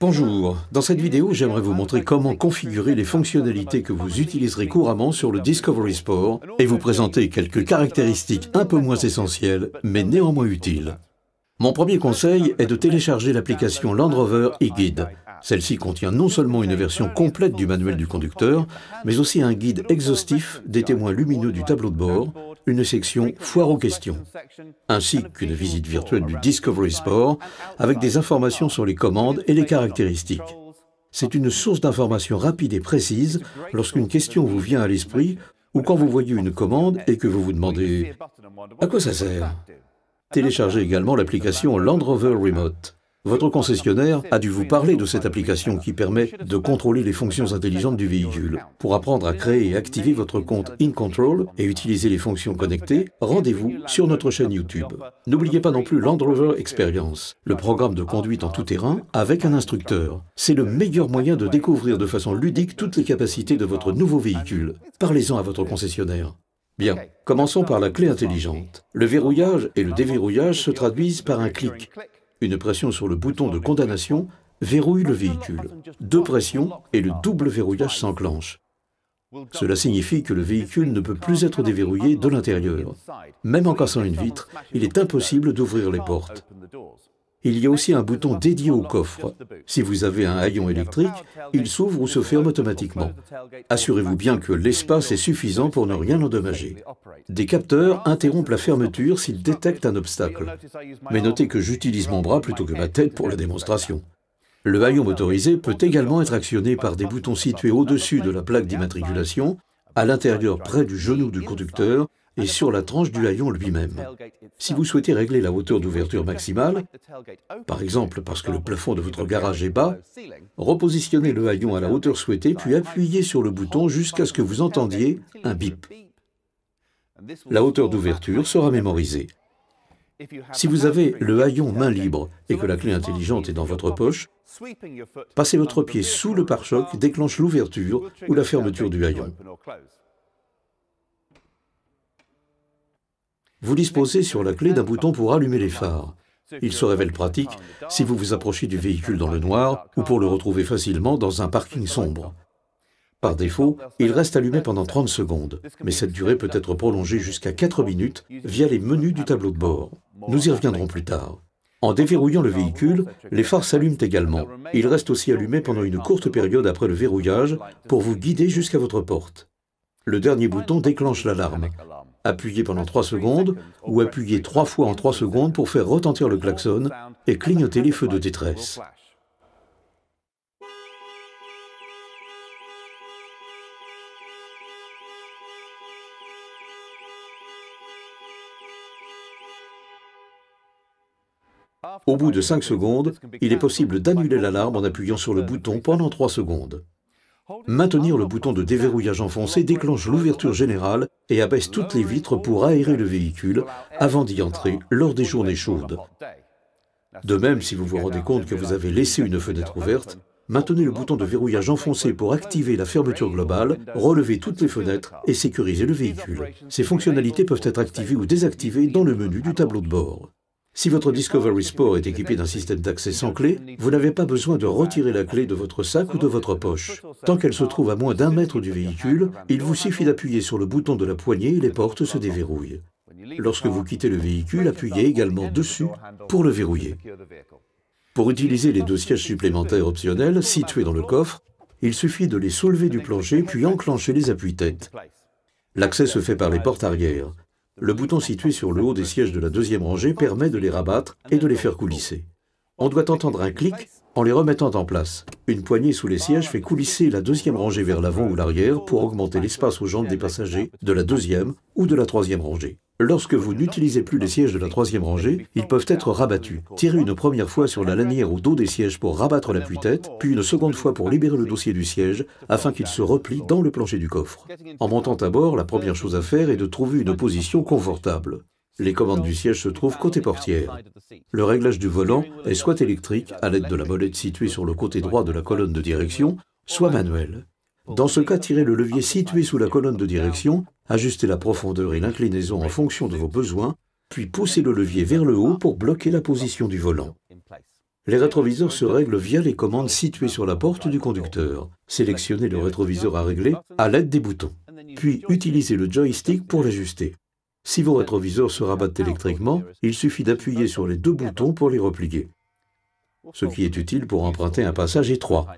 Bonjour, dans cette vidéo j'aimerais vous montrer comment configurer les fonctionnalités que vous utiliserez couramment sur le Discovery Sport et vous présenter quelques caractéristiques un peu moins essentielles mais néanmoins utiles. Mon premier conseil est de télécharger l'application Land Rover e Celle-ci contient non seulement une version complète du manuel du conducteur, mais aussi un guide exhaustif des témoins lumineux du tableau de bord, une section foire aux questions, ainsi qu'une visite virtuelle du Discovery Sport avec des informations sur les commandes et les caractéristiques. C'est une source d'informations rapide et précise lorsqu'une question vous vient à l'esprit ou quand vous voyez une commande et que vous vous demandez à quoi ça sert. Téléchargez également l'application Land Rover Remote. Votre concessionnaire a dû vous parler de cette application qui permet de contrôler les fonctions intelligentes du véhicule. Pour apprendre à créer et activer votre compte InControl et utiliser les fonctions connectées, rendez-vous sur notre chaîne YouTube. N'oubliez pas non plus Land Experience, le programme de conduite en tout terrain avec un instructeur. C'est le meilleur moyen de découvrir de façon ludique toutes les capacités de votre nouveau véhicule. Parlez-en à votre concessionnaire. Bien, commençons par la clé intelligente. Le verrouillage et le déverrouillage se traduisent par un clic. Une pression sur le bouton de condamnation verrouille le véhicule. Deux pressions et le double verrouillage s'enclenche. Cela signifie que le véhicule ne peut plus être déverrouillé de l'intérieur. Même en cassant une vitre, il est impossible d'ouvrir les portes. Il y a aussi un bouton dédié au coffre. Si vous avez un haillon électrique, il s'ouvre ou se ferme automatiquement. Assurez-vous bien que l'espace est suffisant pour ne rien endommager. Des capteurs interrompent la fermeture s'ils détectent un obstacle. Mais notez que j'utilise mon bras plutôt que ma tête pour la démonstration. Le haillon motorisé peut également être actionné par des boutons situés au-dessus de la plaque d'immatriculation, à l'intérieur près du genou du conducteur et sur la tranche du haillon lui-même. Si vous souhaitez régler la hauteur d'ouverture maximale, par exemple parce que le plafond de votre garage est bas, repositionnez le haillon à la hauteur souhaitée puis appuyez sur le bouton jusqu'à ce que vous entendiez un bip. La hauteur d'ouverture sera mémorisée. Si vous avez le haillon main libre et que la clé intelligente est dans votre poche, passez votre pied sous le pare-choc déclenche l'ouverture ou la fermeture du haillon. Vous disposez sur la clé d'un bouton pour allumer les phares. Il se révèle pratique si vous vous approchez du véhicule dans le noir ou pour le retrouver facilement dans un parking sombre. Par défaut, il reste allumé pendant 30 secondes, mais cette durée peut être prolongée jusqu'à 4 minutes via les menus du tableau de bord. Nous y reviendrons plus tard. En déverrouillant le véhicule, les phares s'allument également. Ils restent aussi allumés pendant une courte période après le verrouillage pour vous guider jusqu'à votre porte. Le dernier bouton déclenche l'alarme appuyer pendant 3 secondes ou appuyer 3 fois en 3 secondes pour faire retentir le klaxon et clignoter les feux de détresse. Au bout de 5 secondes, il est possible d'annuler l'alarme en appuyant sur le bouton pendant 3 secondes. Maintenir le bouton de déverrouillage enfoncé déclenche l'ouverture générale et abaisse toutes les vitres pour aérer le véhicule avant d'y entrer lors des journées chaudes. De même, si vous vous rendez compte que vous avez laissé une fenêtre ouverte, maintenez le bouton de verrouillage enfoncé pour activer la fermeture globale, relever toutes les fenêtres et sécuriser le véhicule. Ces fonctionnalités peuvent être activées ou désactivées dans le menu du tableau de bord. Si votre Discovery Sport est équipé d'un système d'accès sans clé, vous n'avez pas besoin de retirer la clé de votre sac ou de votre poche. Tant qu'elle se trouve à moins d'un mètre du véhicule, il vous suffit d'appuyer sur le bouton de la poignée et les portes se déverrouillent. Lorsque vous quittez le véhicule, appuyez également dessus pour le verrouiller. Pour utiliser les deux sièges supplémentaires optionnels situés dans le coffre, il suffit de les soulever du plancher puis enclencher les appuis-têtes. L'accès se fait par les portes arrière. Le bouton situé sur le haut des sièges de la deuxième rangée permet de les rabattre et de les faire coulisser. On doit entendre un clic en les remettant en place. Une poignée sous les sièges fait coulisser la deuxième rangée vers l'avant ou l'arrière pour augmenter l'espace aux jambes des passagers de la deuxième ou de la troisième rangée. Lorsque vous n'utilisez plus les sièges de la troisième rangée, ils peuvent être rabattus. Tirez une première fois sur la lanière au dos des sièges pour rabattre lappui tête puis une seconde fois pour libérer le dossier du siège, afin qu'il se replie dans le plancher du coffre. En montant à bord, la première chose à faire est de trouver une position confortable. Les commandes du siège se trouvent côté portière. Le réglage du volant est soit électrique, à l'aide de la molette située sur le côté droit de la colonne de direction, soit manuel. Dans ce cas, tirez le levier situé sous la colonne de direction Ajustez la profondeur et l'inclinaison en fonction de vos besoins, puis poussez le levier vers le haut pour bloquer la position du volant. Les rétroviseurs se règlent via les commandes situées sur la porte du conducteur. Sélectionnez le rétroviseur à régler à l'aide des boutons, puis utilisez le joystick pour l'ajuster. Si vos rétroviseurs se rabattent électriquement, il suffit d'appuyer sur les deux boutons pour les replier, ce qui est utile pour emprunter un passage étroit,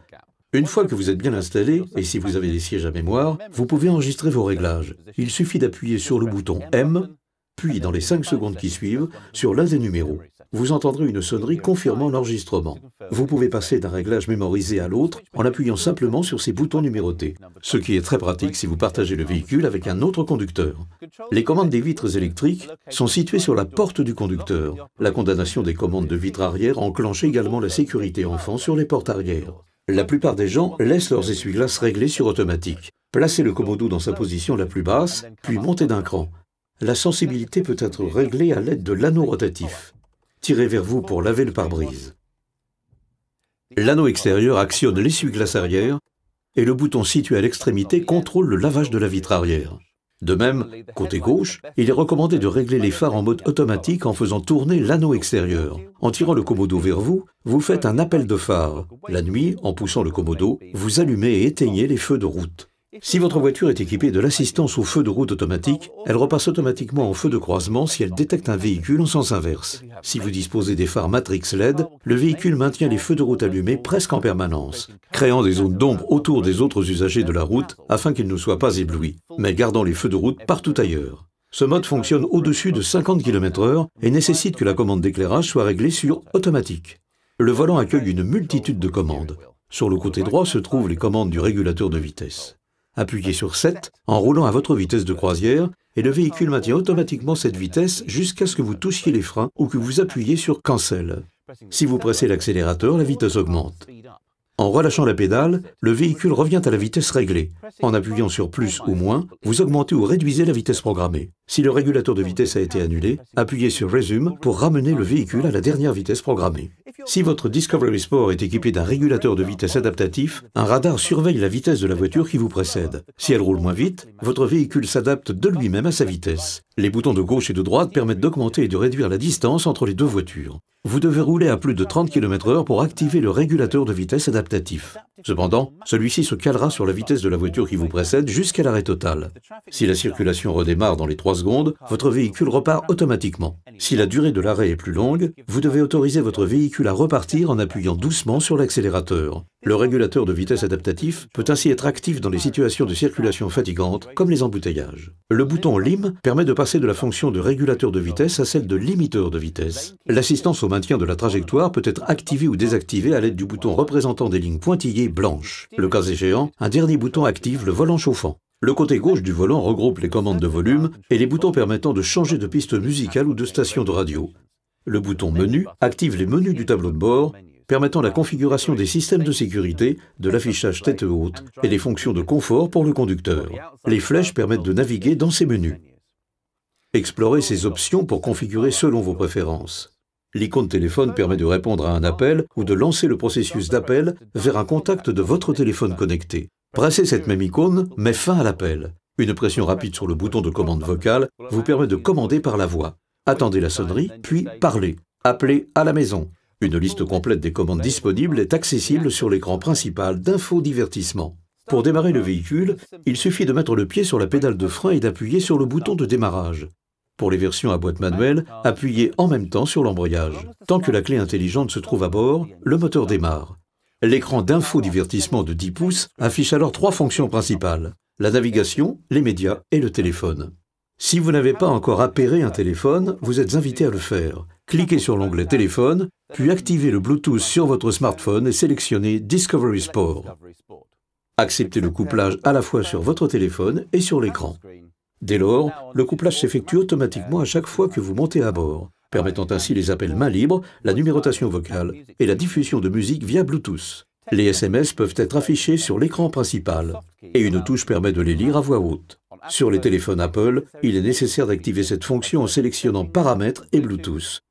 une fois que vous êtes bien installé, et si vous avez des sièges à mémoire, vous pouvez enregistrer vos réglages. Il suffit d'appuyer sur le bouton M, puis dans les 5 secondes qui suivent, sur l'un des numéros. Vous entendrez une sonnerie confirmant l'enregistrement. Vous pouvez passer d'un réglage mémorisé à l'autre en appuyant simplement sur ces boutons numérotés, ce qui est très pratique si vous partagez le véhicule avec un autre conducteur. Les commandes des vitres électriques sont situées sur la porte du conducteur. La condamnation des commandes de vitres arrière enclenche également la sécurité enfant sur les portes arrière la plupart des gens laissent leurs essuie-glaces réglés sur automatique. Placez le commodo dans sa position la plus basse, puis montez d'un cran. La sensibilité peut être réglée à l'aide de l'anneau rotatif. Tirez vers vous pour laver le pare-brise. L'anneau extérieur actionne l'essuie-glace arrière et le bouton situé à l'extrémité contrôle le lavage de la vitre arrière. De même, côté gauche, il est recommandé de régler les phares en mode automatique en faisant tourner l'anneau extérieur. En tirant le commodo vers vous, vous faites un appel de phare. La nuit, en poussant le commodo, vous allumez et éteignez les feux de route. Si votre voiture est équipée de l'assistance au feu de route automatique, elle repasse automatiquement en feu de croisement si elle détecte un véhicule en sens inverse. Si vous disposez des phares Matrix LED, le véhicule maintient les feux de route allumés presque en permanence, créant des zones d'ombre autour des autres usagers de la route afin qu'ils ne soient pas éblouis, mais gardant les feux de route partout ailleurs. Ce mode fonctionne au-dessus de 50 km/h et nécessite que la commande d'éclairage soit réglée sur automatique. Le volant accueille une multitude de commandes. Sur le côté droit se trouvent les commandes du régulateur de vitesse. Appuyez sur 7 en roulant à votre vitesse de croisière et le véhicule maintient automatiquement cette vitesse jusqu'à ce que vous touchiez les freins ou que vous appuyiez sur Cancel. Si vous pressez l'accélérateur, la vitesse augmente. En relâchant la pédale, le véhicule revient à la vitesse réglée. En appuyant sur plus ou moins, vous augmentez ou réduisez la vitesse programmée. Si le régulateur de vitesse a été annulé, appuyez sur Resume pour ramener le véhicule à la dernière vitesse programmée. Si votre Discovery Sport est équipé d'un régulateur de vitesse adaptatif, un radar surveille la vitesse de la voiture qui vous précède. Si elle roule moins vite, votre véhicule s'adapte de lui-même à sa vitesse. Les boutons de gauche et de droite permettent d'augmenter et de réduire la distance entre les deux voitures vous devez rouler à plus de 30 km/h pour activer le régulateur de vitesse adaptatif. Cependant, celui-ci se calera sur la vitesse de la voiture qui vous précède jusqu'à l'arrêt total. Si la circulation redémarre dans les 3 secondes, votre véhicule repart automatiquement. Si la durée de l'arrêt est plus longue, vous devez autoriser votre véhicule à repartir en appuyant doucement sur l'accélérateur. Le régulateur de vitesse adaptatif peut ainsi être actif dans les situations de circulation fatigantes, comme les embouteillages. Le bouton LIM permet de passer de la fonction de régulateur de vitesse à celle de limiteur de vitesse. L'assistance au maintien de la trajectoire peut être activée ou désactivée à l'aide du bouton représentant des lignes pointillées blanches. Le cas échéant, un dernier bouton active le volant chauffant. Le côté gauche du volant regroupe les commandes de volume et les boutons permettant de changer de piste musicale ou de station de radio. Le bouton Menu active les menus du tableau de bord permettant la configuration des systèmes de sécurité, de l'affichage tête haute et les fonctions de confort pour le conducteur. Les flèches permettent de naviguer dans ces menus. Explorez ces options pour configurer selon vos préférences. L'icône téléphone permet de répondre à un appel ou de lancer le processus d'appel vers un contact de votre téléphone connecté. Pressez cette même icône met fin à l'appel. Une pression rapide sur le bouton de commande vocale vous permet de commander par la voix. Attendez la sonnerie, puis parlez. Appelez à la maison. Une liste complète des commandes disponibles est accessible sur l'écran principal d'infodivertissement. Pour démarrer le véhicule, il suffit de mettre le pied sur la pédale de frein et d'appuyer sur le bouton de démarrage. Pour les versions à boîte manuelle, appuyez en même temps sur l'embrayage. Tant que la clé intelligente se trouve à bord, le moteur démarre. L'écran d'infodivertissement de 10 pouces affiche alors trois fonctions principales, la navigation, les médias et le téléphone. Si vous n'avez pas encore appairé un téléphone, vous êtes invité à le faire. Cliquez sur l'onglet Téléphone, puis activez le Bluetooth sur votre smartphone et sélectionnez Discovery Sport. Acceptez le couplage à la fois sur votre téléphone et sur l'écran. Dès lors, le couplage s'effectue automatiquement à chaque fois que vous montez à bord, permettant ainsi les appels main libre, la numérotation vocale et la diffusion de musique via Bluetooth. Les SMS peuvent être affichés sur l'écran principal et une touche permet de les lire à voix haute. Sur les téléphones Apple, il est nécessaire d'activer cette fonction en sélectionnant Paramètres et Bluetooth,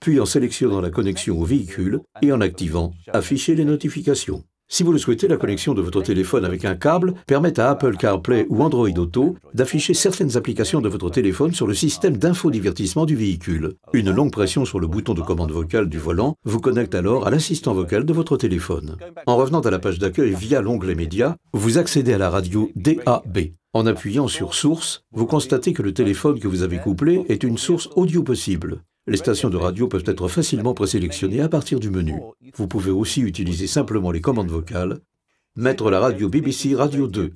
puis en sélectionnant la connexion au véhicule et en activant Afficher les notifications. Si vous le souhaitez, la connexion de votre téléphone avec un câble permet à Apple CarPlay ou Android Auto d'afficher certaines applications de votre téléphone sur le système d'infodivertissement du véhicule. Une longue pression sur le bouton de commande vocale du volant vous connecte alors à l'assistant vocal de votre téléphone. En revenant à la page d'accueil via l'onglet Médias, vous accédez à la radio DAB. En appuyant sur source, vous constatez que le téléphone que vous avez couplé est une source audio possible. Les stations de radio peuvent être facilement présélectionnées à partir du menu. Vous pouvez aussi utiliser simplement les commandes vocales, mettre la radio BBC Radio 2.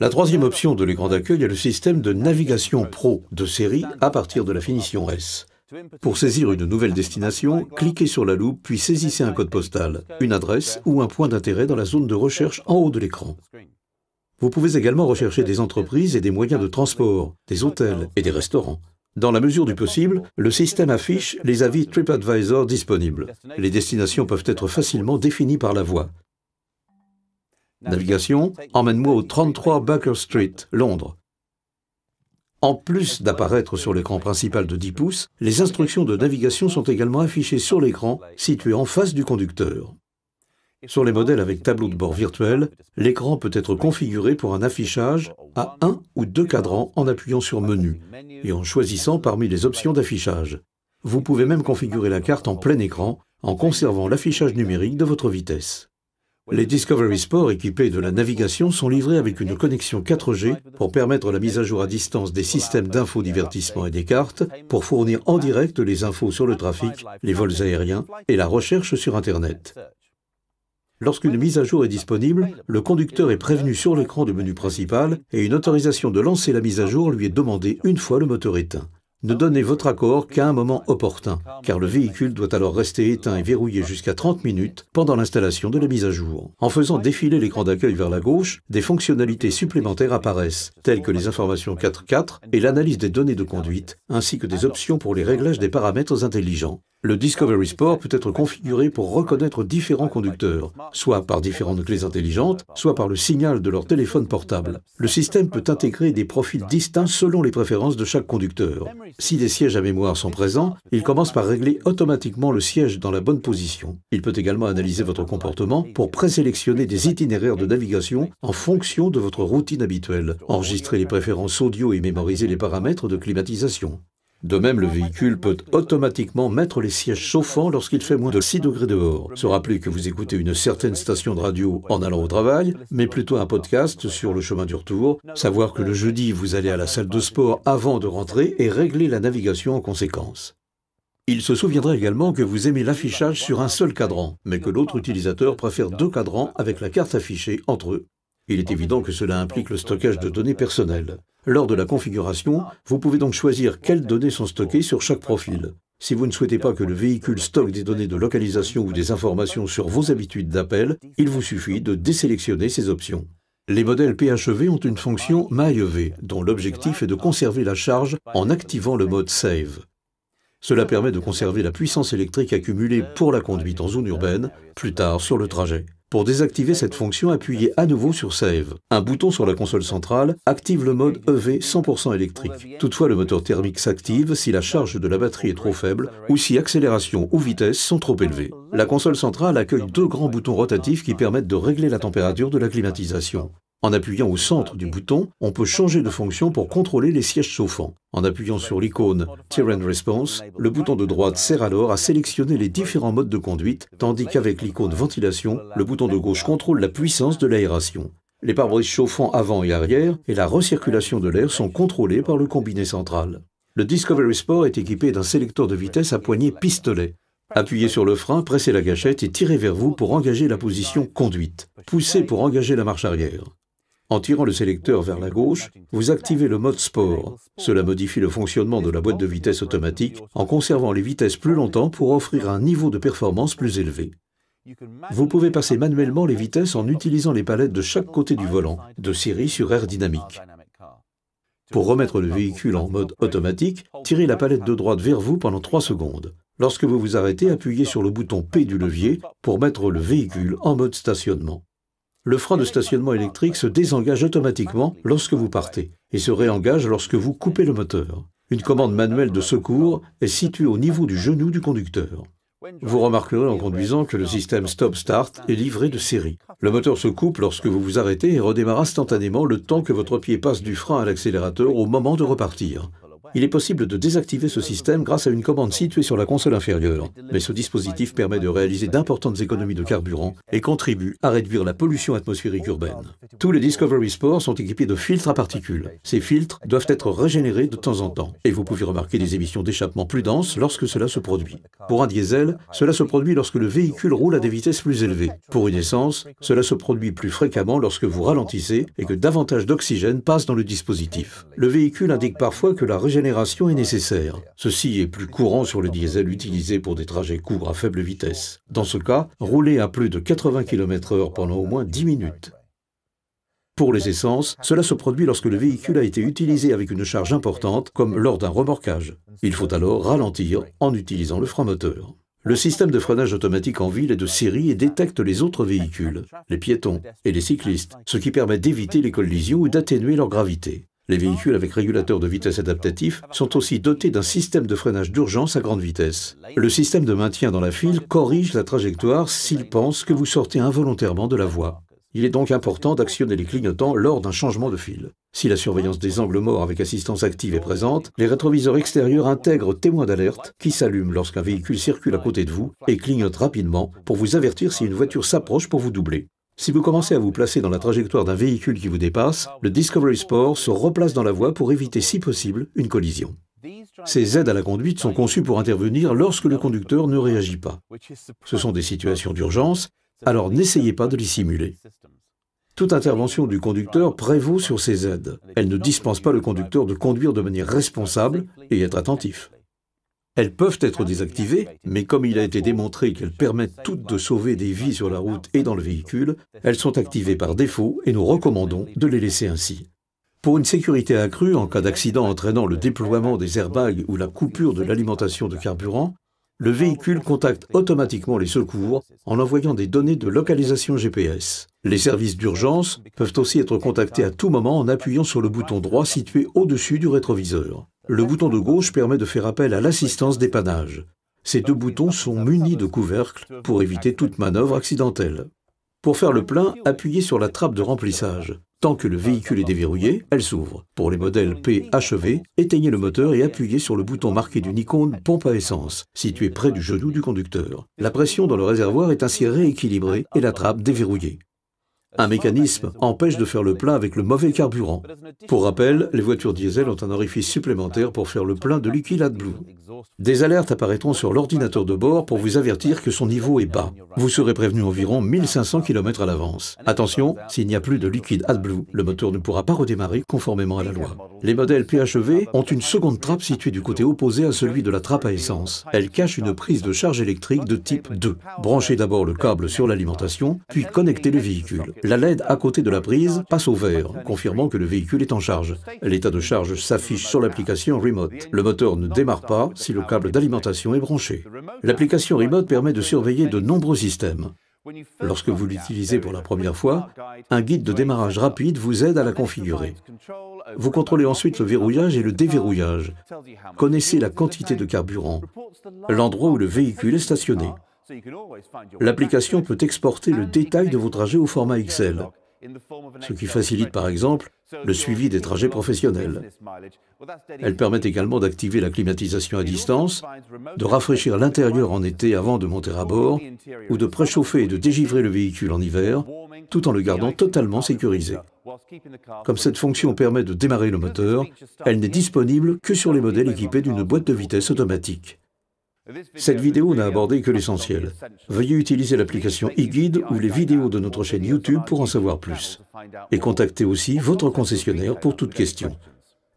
La troisième option de l'écran d'accueil est le système de navigation pro de série à partir de la finition S. Pour saisir une nouvelle destination, cliquez sur la loupe puis saisissez un code postal, une adresse ou un point d'intérêt dans la zone de recherche en haut de l'écran. Vous pouvez également rechercher des entreprises et des moyens de transport, des hôtels et des restaurants. Dans la mesure du possible, le système affiche les avis TripAdvisor disponibles. Les destinations peuvent être facilement définies par la voie. Navigation, emmène-moi au 33 Baker Street, Londres. En plus d'apparaître sur l'écran principal de 10 pouces, les instructions de navigation sont également affichées sur l'écran situé en face du conducteur. Sur les modèles avec tableau de bord virtuel, l'écran peut être configuré pour un affichage à un ou deux cadrans en appuyant sur Menu et en choisissant parmi les options d'affichage. Vous pouvez même configurer la carte en plein écran en conservant l'affichage numérique de votre vitesse. Les Discovery Sport équipés de la navigation sont livrés avec une connexion 4G pour permettre la mise à jour à distance des systèmes d'infodivertissement et des cartes, pour fournir en direct les infos sur le trafic, les vols aériens et la recherche sur Internet. Lorsqu'une mise à jour est disponible, le conducteur est prévenu sur l'écran du menu principal et une autorisation de lancer la mise à jour lui est demandée une fois le moteur éteint. Ne donnez votre accord qu'à un moment opportun, car le véhicule doit alors rester éteint et verrouillé jusqu'à 30 minutes pendant l'installation de la mise à jour. En faisant défiler l'écran d'accueil vers la gauche, des fonctionnalités supplémentaires apparaissent, telles que les informations 4x4 et l'analyse des données de conduite, ainsi que des options pour les réglages des paramètres intelligents. Le Discovery Sport peut être configuré pour reconnaître différents conducteurs, soit par différentes clés intelligentes, soit par le signal de leur téléphone portable. Le système peut intégrer des profils distincts selon les préférences de chaque conducteur. Si des sièges à mémoire sont présents, il commence par régler automatiquement le siège dans la bonne position. Il peut également analyser votre comportement pour présélectionner des itinéraires de navigation en fonction de votre routine habituelle, enregistrer les préférences audio et mémoriser les paramètres de climatisation. De même, le véhicule peut automatiquement mettre les sièges chauffants lorsqu'il fait moins de 6 degrés dehors. Se rappeler que vous écoutez une certaine station de radio en allant au travail, mais plutôt un podcast sur le chemin du retour. Savoir que le jeudi, vous allez à la salle de sport avant de rentrer et régler la navigation en conséquence. Il se souviendra également que vous aimez l'affichage sur un seul cadran, mais que l'autre utilisateur préfère deux cadrans avec la carte affichée entre eux. Il est évident que cela implique le stockage de données personnelles. Lors de la configuration, vous pouvez donc choisir quelles données sont stockées sur chaque profil. Si vous ne souhaitez pas que le véhicule stocke des données de localisation ou des informations sur vos habitudes d'appel, il vous suffit de désélectionner ces options. Les modèles PHEV ont une fonction MyEV, dont l'objectif est de conserver la charge en activant le mode Save. Cela permet de conserver la puissance électrique accumulée pour la conduite en zone urbaine plus tard sur le trajet. Pour désactiver cette fonction, appuyez à nouveau sur Save. Un bouton sur la console centrale active le mode EV 100% électrique. Toutefois, le moteur thermique s'active si la charge de la batterie est trop faible ou si accélération ou vitesse sont trop élevées. La console centrale accueille deux grands boutons rotatifs qui permettent de régler la température de la climatisation. En appuyant au centre du bouton, on peut changer de fonction pour contrôler les sièges chauffants. En appuyant sur l'icône Terrain Response, le bouton de droite sert alors à sélectionner les différents modes de conduite, tandis qu'avec l'icône Ventilation, le bouton de gauche contrôle la puissance de l'aération. Les pare brise chauffants avant et arrière et la recirculation de l'air sont contrôlés par le combiné central. Le Discovery Sport est équipé d'un sélecteur de vitesse à poignée pistolet. Appuyez sur le frein, pressez la gâchette et tirez vers vous pour engager la position conduite. Poussez pour engager la marche arrière. En tirant le sélecteur vers la gauche, vous activez le mode sport. Cela modifie le fonctionnement de la boîte de vitesse automatique en conservant les vitesses plus longtemps pour offrir un niveau de performance plus élevé. Vous pouvez passer manuellement les vitesses en utilisant les palettes de chaque côté du volant, de série sur air dynamique. Pour remettre le véhicule en mode automatique, tirez la palette de droite vers vous pendant 3 secondes. Lorsque vous vous arrêtez, appuyez sur le bouton P du levier pour mettre le véhicule en mode stationnement le frein de stationnement électrique se désengage automatiquement lorsque vous partez et se réengage lorsque vous coupez le moteur. Une commande manuelle de secours est située au niveau du genou du conducteur. Vous remarquerez en conduisant que le système stop-start est livré de série. Le moteur se coupe lorsque vous vous arrêtez et redémarre instantanément le temps que votre pied passe du frein à l'accélérateur au moment de repartir. Il est possible de désactiver ce système grâce à une commande située sur la console inférieure. Mais ce dispositif permet de réaliser d'importantes économies de carburant et contribue à réduire la pollution atmosphérique urbaine. Tous les Discovery Sports sont équipés de filtres à particules. Ces filtres doivent être régénérés de temps en temps et vous pouvez remarquer des émissions d'échappement plus denses lorsque cela se produit. Pour un diesel, cela se produit lorsque le véhicule roule à des vitesses plus élevées. Pour une essence, cela se produit plus fréquemment lorsque vous ralentissez et que davantage d'oxygène passe dans le dispositif. Le véhicule indique parfois que la régénération est nécessaire. Ceci est plus courant sur le diesel utilisé pour des trajets courts à faible vitesse. Dans ce cas, rouler à plus de 80 km/h pendant au moins 10 minutes. Pour les essences, cela se produit lorsque le véhicule a été utilisé avec une charge importante, comme lors d'un remorquage. Il faut alors ralentir en utilisant le frein moteur. Le système de freinage automatique en ville est de série et détecte les autres véhicules, les piétons et les cyclistes, ce qui permet d'éviter les collisions ou d'atténuer leur gravité. Les véhicules avec régulateur de vitesse adaptatif sont aussi dotés d'un système de freinage d'urgence à grande vitesse. Le système de maintien dans la file corrige la trajectoire s'il pense que vous sortez involontairement de la voie. Il est donc important d'actionner les clignotants lors d'un changement de file. Si la surveillance des angles morts avec assistance active est présente, les rétroviseurs extérieurs intègrent témoins d'alerte qui s'allument lorsqu'un véhicule circule à côté de vous et clignote rapidement pour vous avertir si une voiture s'approche pour vous doubler. Si vous commencez à vous placer dans la trajectoire d'un véhicule qui vous dépasse, le Discovery Sport se replace dans la voie pour éviter si possible une collision. Ces aides à la conduite sont conçues pour intervenir lorsque le conducteur ne réagit pas. Ce sont des situations d'urgence, alors n'essayez pas de les simuler. Toute intervention du conducteur prévaut sur ces aides. Elles ne dispensent pas le conducteur de conduire de manière responsable et être attentif. Elles peuvent être désactivées, mais comme il a été démontré qu'elles permettent toutes de sauver des vies sur la route et dans le véhicule, elles sont activées par défaut et nous recommandons de les laisser ainsi. Pour une sécurité accrue en cas d'accident entraînant le déploiement des airbags ou la coupure de l'alimentation de carburant, le véhicule contacte automatiquement les secours en envoyant des données de localisation GPS. Les services d'urgence peuvent aussi être contactés à tout moment en appuyant sur le bouton droit situé au-dessus du rétroviseur. Le bouton de gauche permet de faire appel à l'assistance dépannage. Ces deux boutons sont munis de couvercles pour éviter toute manœuvre accidentelle. Pour faire le plein, appuyez sur la trappe de remplissage. Tant que le véhicule est déverrouillé, elle s'ouvre. Pour les modèles P e éteignez le moteur et appuyez sur le bouton marqué d'une icône pompe à essence, située près du genou du conducteur. La pression dans le réservoir est ainsi rééquilibrée et la trappe déverrouillée. Un mécanisme empêche de faire le plein avec le mauvais carburant. Pour rappel, les voitures diesel ont un orifice supplémentaire pour faire le plein de liquide AdBlue. Des alertes apparaîtront sur l'ordinateur de bord pour vous avertir que son niveau est bas. Vous serez prévenu environ 1500 km à l'avance. Attention, s'il n'y a plus de liquide AdBlue, le moteur ne pourra pas redémarrer conformément à la loi. Les modèles PHEV ont une seconde trappe située du côté opposé à celui de la trappe à essence. Elle cache une prise de charge électrique de type 2. Branchez d'abord le câble sur l'alimentation, puis connectez le véhicule. La LED à côté de la prise passe au vert, confirmant que le véhicule est en charge. L'état de charge s'affiche sur l'application Remote. Le moteur ne démarre pas si le câble d'alimentation est branché. L'application Remote permet de surveiller de nombreux systèmes. Lorsque vous l'utilisez pour la première fois, un guide de démarrage rapide vous aide à la configurer. Vous contrôlez ensuite le verrouillage et le déverrouillage. Connaissez la quantité de carburant, l'endroit où le véhicule est stationné. L'application peut exporter le détail de vos trajets au format Excel, ce qui facilite par exemple le suivi des trajets professionnels. Elle permet également d'activer la climatisation à distance, de rafraîchir l'intérieur en été avant de monter à bord, ou de préchauffer et de dégivrer le véhicule en hiver, tout en le gardant totalement sécurisé. Comme cette fonction permet de démarrer le moteur, elle n'est disponible que sur les modèles équipés d'une boîte de vitesse automatique. Cette vidéo n'a abordé que l'essentiel. Veuillez utiliser l'application eGuide ou les vidéos de notre chaîne YouTube pour en savoir plus. Et contactez aussi votre concessionnaire pour toute question.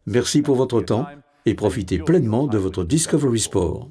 Merci pour votre temps et profitez pleinement de votre Discovery Sport.